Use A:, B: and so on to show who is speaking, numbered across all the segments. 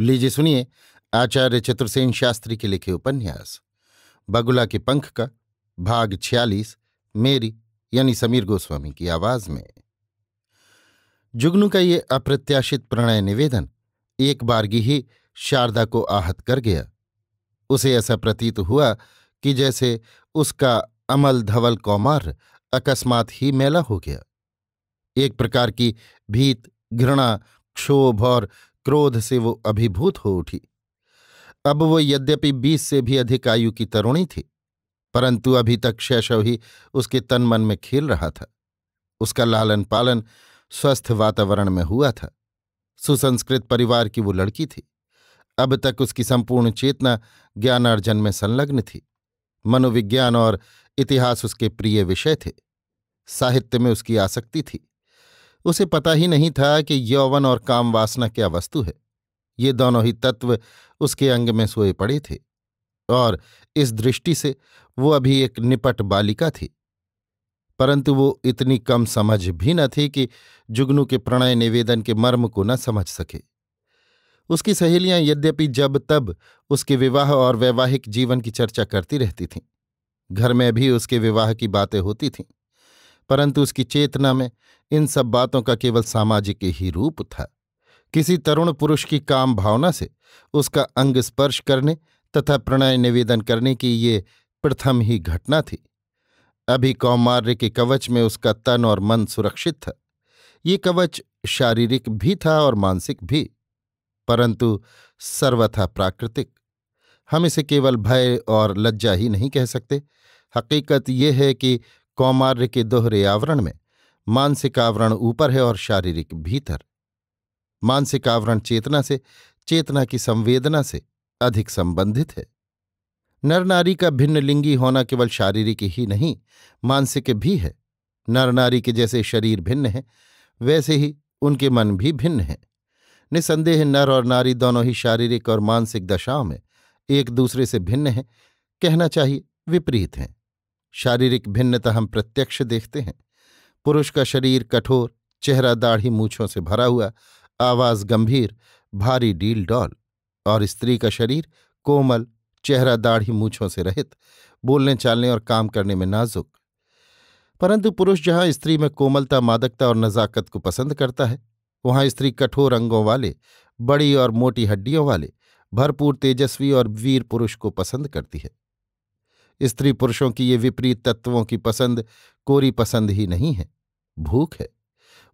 A: लीजिए सुनिए आचार्य चतुर्सेन शास्त्री के लिखे उपन्यास बगुला के पंख का भाग छियालीस मेरी यानी समीर गोस्वामी की आवाज में जुगनू का ये अप्रत्याशित प्रणय निवेदन एक बारगी ही शारदा को आहत कर गया उसे ऐसा प्रतीत हुआ कि जैसे उसका अमल धवल कौमार अकस्मात ही मेला हो गया एक प्रकार की भीत घृणा क्षोभ और क्रोध से वो अभिभूत हो उठी अब वो यद्यपि बीस से भी अधिक आयु की तरुणी थी परंतु अभी तक शैशव ही उसके तन मन में खेल रहा था उसका लालन पालन स्वस्थ वातावरण में हुआ था सुसंस्कृत परिवार की वो लड़की थी अब तक उसकी संपूर्ण चेतना ज्ञानार्जन में संलग्न थी मनोविज्ञान और इतिहास उसके प्रिय विषय थे साहित्य में उसकी आसक्ति थी उसे पता ही नहीं था कि यौवन और काम वासना क्या वस्तु है ये दोनों ही तत्व उसके अंग में सोए पड़े थे और इस दृष्टि से वो अभी एक निपट बालिका थी परंतु वो इतनी कम समझ भी न थी कि जुगनू के प्रणय निवेदन के मर्म को न समझ सके उसकी सहेलियां यद्यपि जब तब उसके विवाह और वैवाहिक जीवन की चर्चा करती रहती थीं घर में भी उसके विवाह की बातें होती थीं परंतु उसकी चेतना में इन सब बातों का केवल सामाजिक ही रूप था किसी तरुण पुरुष की काम भावना से उसका अंग स्पर्श करने तथा प्रणय निवेदन करने की ये प्रथम ही घटना थी अभी कौमार्य के कवच में उसका तन और मन सुरक्षित था ये कवच शारीरिक भी था और मानसिक भी परंतु सर्वथा प्राकृतिक हम इसे केवल भय और लज्जा ही नहीं कह सकते हकीकत यह है कि कौमार्य के दोहरे आवरण में मानसिक आवरण ऊपर है और शारीरिक भीतर मानसिक आवरण चेतना से चेतना की संवेदना से अधिक संबंधित है नर नारी का भिन्न लिंगी होना केवल शारीरिक ही नहीं मानसिक भी है नर नारी के जैसे शरीर भिन्न है वैसे ही उनके मन भी भिन्न हैं निसंदेह नर और नारी दोनों ही शारीरिक और मानसिक दशाओं में एक दूसरे से भिन्न हैं कहना चाहिए विपरीत हैं शारीरिक भिन्नता हम प्रत्यक्ष देखते हैं पुरुष का शरीर कठोर चेहरा दाढ़ी मूछों से भरा हुआ आवाज गंभीर भारी डील डॉल और स्त्री का शरीर कोमल चेहरा दाढ़ी मूछों से रहित बोलने चालने और काम करने में नाजुक परंतु पुरुष जहां स्त्री में कोमलता मादकता और नज़ाकत को पसंद करता है वहां स्त्री कठोर अंगों वाले बड़ी और मोटी हड्डियों वाले भरपूर तेजस्वी और वीर पुरुष को पसंद करती है स्त्री पुरुषों की ये विपरीत तत्वों की पसंद कोरी पसंद ही नहीं है भूख है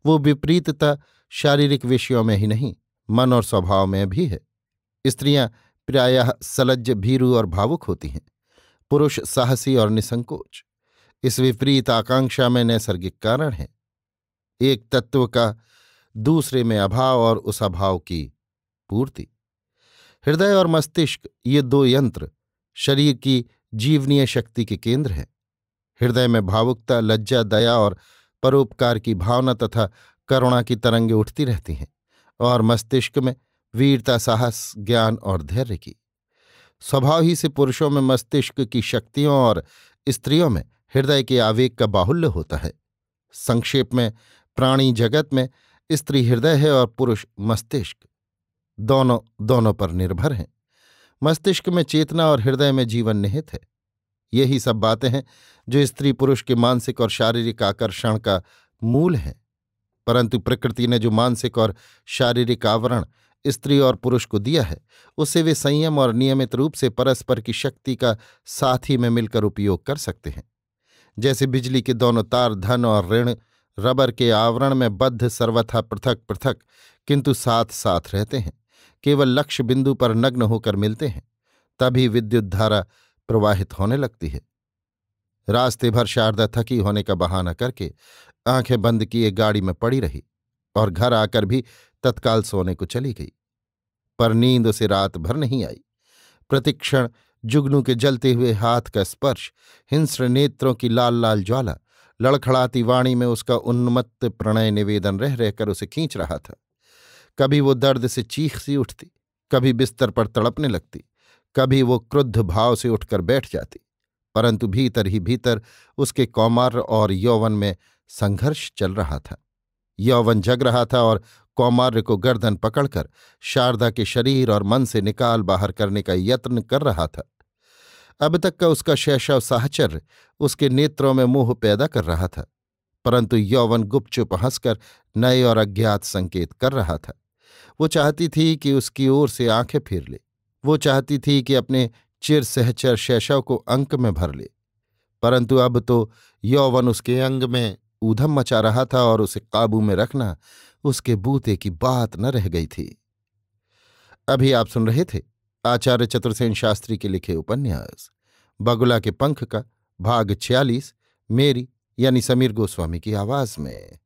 A: वो विपरीतता शारीरिक विषयों में ही नहीं मन और स्वभाव में भी है स्त्रियां प्रायः सलज्ज भीरू और भावुक होती हैं पुरुष साहसी और निसंकोच इस विपरीत आकांक्षा में नैसर्गिक कारण है एक तत्व का दूसरे में अभाव और उस अभाव की पूर्ति हृदय और मस्तिष्क ये दो यंत्र शरीर की जीवनीय शक्ति के केंद्र हैं हृदय में भावुकता लज्जा दया और परोपकार की भावना तथा करुणा की तरंगें उठती रहती हैं और मस्तिष्क में वीरता साहस ज्ञान और धैर्य की स्वभाव ही से पुरुषों में मस्तिष्क की शक्तियों और स्त्रियों में हृदय के आवेग का बाहुल्य होता है संक्षेप में प्राणी जगत में स्त्री हृदय है और पुरुष मस्तिष्क दोनों दोनों पर निर्भर हैं मस्तिष्क में चेतना और हृदय में जीवन निहित है यही सब बातें हैं जो स्त्री पुरुष के मानसिक और शारीरिक आकर्षण का मूल है परंतु प्रकृति ने जो मानसिक और शारीरिक आवरण स्त्री और पुरुष को दिया है उसे वे संयम और नियमित रूप से परस्पर की शक्ति का साथ ही में मिलकर उपयोग कर सकते हैं जैसे बिजली के दोनों तार धन और ऋण रबर के आवरण में बद्ध सर्वथा पृथक पृथक किंतु साथ साथ रहते हैं केवल लक्ष्य बिंदु पर नग्न होकर मिलते हैं तभी विद्युत धारा प्रवाहित होने लगती है रास्ते भर शारदा थकी होने का बहाना करके आंखें बंद किए गाड़ी में पड़ी रही और घर आकर भी तत्काल सोने को चली गई पर नींद उसे रात भर नहीं आई प्रतिक्षण जुगनू के जलते हुए हाथ का स्पर्श हिंस्र नेत्रों की लाल लाल ज्वाला लड़खड़ाती वाणी में उसका उन्मत्त प्रणय निवेदन रह रहकर उसे खींच रहा था कभी वो दर्द से चीख सी उठती कभी बिस्तर पर तड़पने लगती कभी वो क्रुद्ध भाव से उठकर बैठ जाती परंतु भीतर ही भीतर उसके कौमार्य और यौवन में संघर्ष चल रहा था यौवन जग रहा था और कौमार्य को गर्दन पकड़कर शारदा के शरीर और मन से निकाल बाहर करने का यत्न कर रहा था अब तक का उसका शैशव साहचर्य उसके नेत्रों में मोह पैदा कर रहा था परंतु यौवन गुपचुप हंसकर नए और अज्ञात संकेत कर रहा था वो चाहती थी कि उसकी ओर से आंखें फेर ले वो चाहती थी कि अपने चिर सहचर शैशव को अंक में भर ले परंतु अब तो यौवन उसके अंग में ऊधम मचा रहा था और उसे काबू में रखना उसके बूते की बात न रह गई थी अभी आप सुन रहे थे आचार्य चतुर्सेन शास्त्री के लिखे उपन्यास बगुला के पंख का भाग छियालीस मेरी यानी समीर गोस्वामी की आवाज में